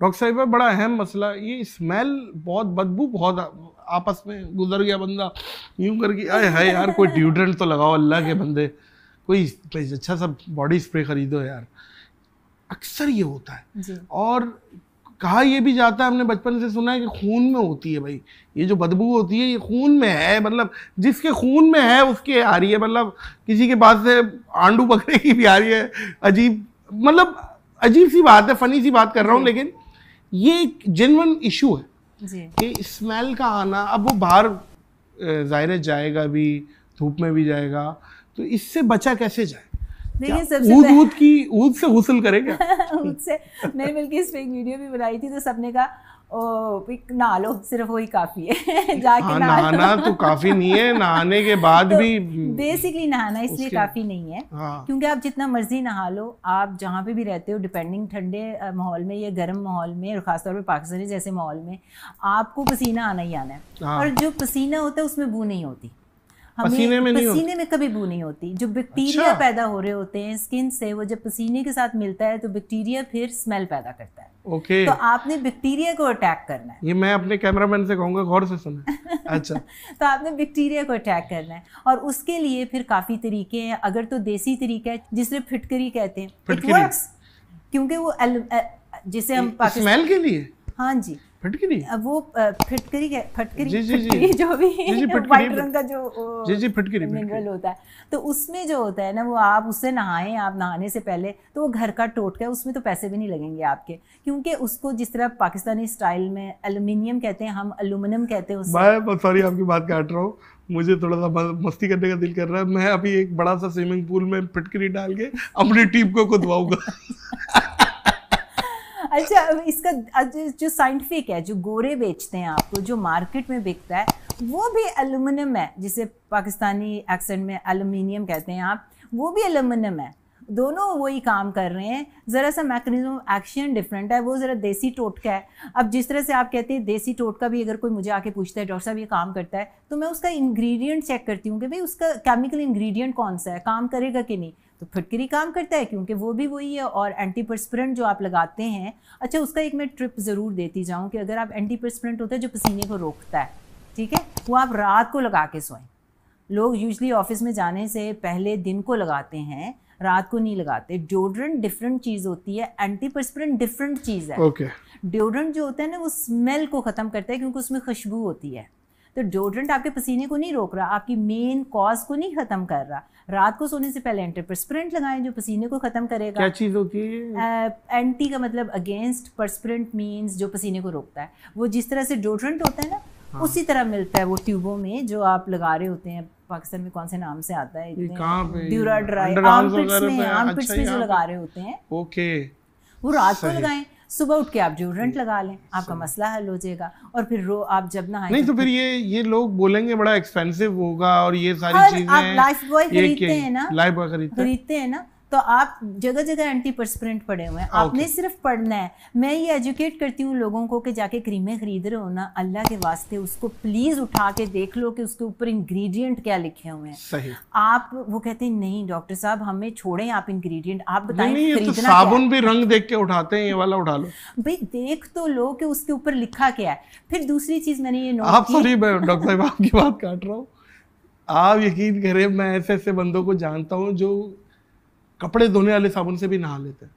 Doctor Sahib बड़ा अहम मसला ये स्मेल बहुत बदबू बहुत आपस में गुजर गया बंदा यूं करके अरे हाय यार कोई ड्यूड्रेंट तो लगाओ अल्लाह के बंदे कोई अच्छा सा बॉडी स्प्रे खरीदो यार अक्सर ये होता है और कहा यह भी जाता है हमने बचपन से सुना है कि खून में होती है भाई ये जो बदबू होती है ये खून में है मतलब जिसके खून में है उसके आ रही है मतलब किसी के पास से आंडू बकरे की भी आ रही है अजीब मतलब अजीब सी बात है फनी सी बात कर रहा हूँ लेकिन ये एक जेनवन इशू है कि स्मेल का आना अब वो बाहर जाहिर जाएगा भी धूप में भी जाएगा तो इससे बचा कैसे जाए ऊद ऊद की ऊद से गुसल करेगा ऊद से नहीं बल्कि इस पर एक वीडियो भी बनाई थी तो सबने कहा नहा लो सिर्फ वही काफ़ी है जाके हाँ, नहाना तो काफ़ी नहीं है नहाने के बाद तो भी बेसिकली नहाना इसलिए काफ़ी नहीं है हाँ। क्योंकि आप जितना मर्जी नहा लो आप जहाँ पे भी रहते हो डिपेंडिंग ठंडे माहौल में या गर्म माहौल में और ख़ासतौर पर पाकिस्तानी जैसे माहौल में आपको पसीना आना ही आना है हाँ। और जो पसीना होता है उसमें बू नहीं होती पसीने में पसीने में कभी बू नहीं होती जो बैक्टीरिया अच्छा। पैदा हो रहे होते हैं स्किन से वो जब पसीने के साथ मिलता है तो बैक्टीरिया फिर स्मेल पैदा करता है ओके तो आपने बैक्टीरिया को अटैक करना है ये मैं अपने कैमरामैन से कहूंगा गौर से सुना अच्छा तो आपने बैक्टीरिया को अटैक करना है और उसके लिए फिर काफ़ी तरीके हैं अगर तो देसी तरीका है जिसे फिटकरी कहते हैं क्योंकि वो जिसे हम स्मेल के लिए हाँ जी वो फटकरी जो भी तो उसमें जो होता है ना वो आप उससे पहले तो वो घर का उसमें तो पैसे भी नहीं लगेंगे आपके क्योंकि उसको जिस तरह पाकिस्तानी स्टाइल में अल्यूमिनियम कहते हैं हम अल्यूमिनियम कहते हैं आपकी बात काट रहा हूँ मुझे थोड़ा सा मस्ती करने का दिल कर रहा है मैं अभी एक बड़ा सा स्विमिंग पूल में फिटकरी डाल के अपनी टीम को खुदवाऊंगा अच्छा इसका जो साइंटिफिक है जो गोरे बेचते हैं आपको जो मार्केट में बिकता है वो भी एलुमिनियम है जिसे पाकिस्तानी एक्सेंट में एलुमिनियम कहते हैं आप वो भी एलुमिनियम है दोनों वही काम कर रहे हैं ज़रा सा मैकेनिज्म एक्शन डिफरेंट है वो ज़रा देसी टोटका है अब जिस तरह से आप कहते हैं देसी टोटका भी अगर कोई मुझे आके पूछता है डॉक्टर साहब ये काम करता है तो मैं उसका इंग्रेडिएंट चेक करती हूँ कि भाई उसका केमिकल इंग्रेडिएंट कौन सा है काम करेगा कि नहीं तो फटकरी काम करता है क्योंकि वो भी वही है और एंटी परस्परेंट जो आप लगाते हैं अच्छा उसका एक मैं ट्रिप ज़रूर देती जाऊँ कि अगर आप एंटी परस्परेंट होता है जो पसीने को रोकता है ठीक है वो आप रात को लगा के सोएं लोग यूजली ऑफिस में जाने से पहले दिन को लगाते हैं रात को नहीं लगाते डिओड्रेंट डिफरेंट चीज़ होती है एंटी परस्परेंट डिफरेंट चीज़ है okay. जो होता है ना वो स्मेल को ख़त्म करता है क्योंकि उसमें खुशबू होती है तो डिओड्रेंट आपके पसीने को नहीं रोक रहा आपकी मेन कॉज को नहीं खत्म कर रहा रात को सोने से पहले एंटीपरस्पिरेंट लगाएं जो पसीने को खत्म करेगा क्या चीज होती है एंटी uh, का मतलब अगेंस्ट परस्पिरेंट मीन्स जो पसीने को रोकता है वो जिस तरह से डिओड्रेंट होता है ना हाँ। उसी तरह मिलता है वो ट्यूबों में जो आप लगा रहे होते हैं पाकिस्तान में कौन से नाम से आता है ड्यूरा ड्राई आर्मपिट्स में आर्मपिट्स अच्छा में जो लगा रहे होते हैं ओके वो रात को लगाएं सुबह उठ के आप ड्यूरेंट लगा लें आपका मसला हल हो जाएगा और फिर रो आप जब ना नहीं तो, तो फिर ये ये लोग बोलेंगे बड़ा एक्सपेंसिव होगा और ये सारी चीजें आप लाइफ बॉय खरीदते हैं ना लाइफ बॉय खरीदते हैं ना तो आप जगह जगह एंटी परस्परेंट पड़े हुए हैं okay. आपने सिर्फ पढ़ना है मैं ये एजुकेट करती हूँ लोगों को कि जाके क्रीमें खरीद रहे हो ना अल्लाह के वास्ते उसको प्लीज़ उठा के देख लो कि उसके ऊपर इंग्रेडिएंट क्या लिखे हुए हैं आप वो कहते हैं नहीं डॉक्टर साहब हमें छोड़े आप इंग्रेडिएंट आप बताएं तो खरीदना तो साबुन भी रंग देख के उठाते हैं ये वाला उठा लो भाई देख तो लो कि उसके ऊपर लिखा क्या है फिर दूसरी चीज़ मैंने ये आप सॉरी डॉक्टर साहब आपकी बात काट रहा हूँ आप यकीन करें मैं ऐसे ऐसे बंदों को जानता हूँ जो कपड़े धोने वाले साबुन से भी नहा लेते हैं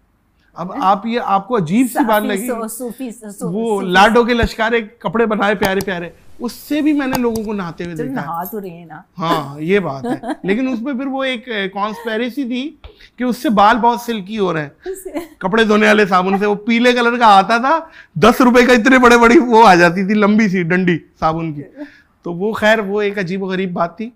अब आप ये आपको अजीब सी बात लगी सो, सूफी, सो, वो लाडो के लश्कारे कपड़े बनाए प्यारे प्यारे उससे भी मैंने लोगों को नहाते हुए तो देखा नहा तो रहे ना हाँ ये बात है लेकिन उसमें फिर वो एक कॉन्स्पेरेसी थी कि उससे बाल बहुत सिल्की हो रहे हैं कपड़े धोने वाले साबुन से वो पीले कलर का आता था दस रुपए का इतने बड़े बड़ी वो आ जाती थी लंबी सी डंडी साबुन की तो वो खैर वो एक अजीब गरीब बात थी